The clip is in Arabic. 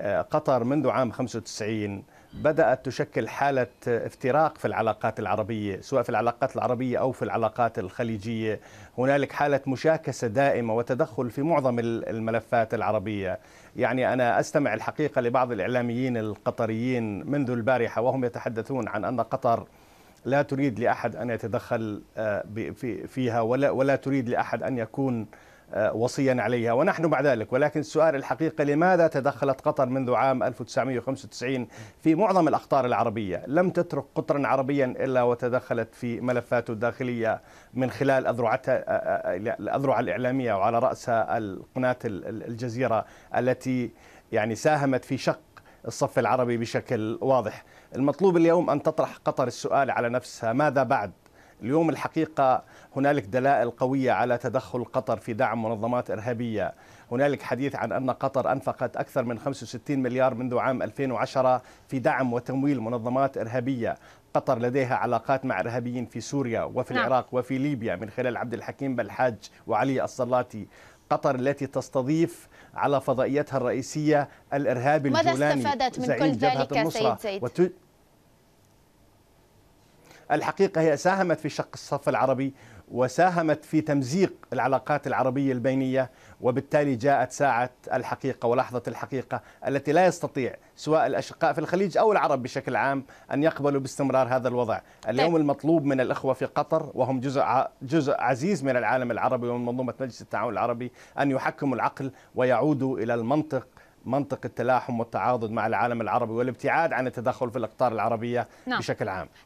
آه، قطر منذ عام 95 بدأت تشكل حالة افتراق في العلاقات العربية سواء في العلاقات العربية أو في العلاقات الخليجية هنالك حالة مشاكسة دائمة وتدخل في معظم الملفات العربية يعني أنا أستمع الحقيقة لبعض الإعلاميين القطريين منذ البارحة وهم يتحدثون عن أن قطر لا تريد لأحد أن يتدخل آه، فيها ولا, ولا تريد لأحد أن يكون آه، وصيا عليها ونحن مع ذلك ولكن السؤال الحقيقي لماذا تدخلت قطر منذ عام 1995 في معظم الاقطار العربية لم تترك قطرا عربيا إلا وتدخلت في ملفاته الداخلية من خلال أذرعتها آه، آه، الأذرع الإعلامية وعلى رأسها قناة الجزيرة التي يعني ساهمت في شق الصف العربي بشكل واضح المطلوب اليوم أن تطرح قطر السؤال على نفسها ماذا بعد اليوم الحقيقة هنالك دلائل قوية على تدخل قطر في دعم منظمات إرهابية هنالك حديث عن أن قطر أنفقت أكثر من 65 مليار منذ عام 2010 في دعم وتمويل منظمات إرهابية قطر لديها علاقات مع إرهابيين في سوريا وفي نعم. العراق وفي ليبيا من خلال عبد الحكيم بالحاج وعلي الصلاتي قطر التي تستضيف على فضائيتها الرئيسية الإرهابي الجولاني ماذا استفادت من كل ذلك سيد سيد؟ الحقيقة هي ساهمت في شق الصف العربي وساهمت في تمزيق العلاقات العربية البينية وبالتالي جاءت ساعة الحقيقة ولحظة الحقيقة التي لا يستطيع سواء الأشقاء في الخليج أو العرب بشكل عام أن يقبلوا باستمرار هذا الوضع اليوم طيب. المطلوب من الأخوة في قطر وهم جزء, جزء عزيز من العالم العربي ومن منظومة مجلس التعاون العربي أن يحكموا العقل ويعودوا إلى المنطق منطق التلاحم والتعاضد مع العالم العربي والابتعاد عن التدخل في الأقطار العربية نعم. بشكل عام طيب.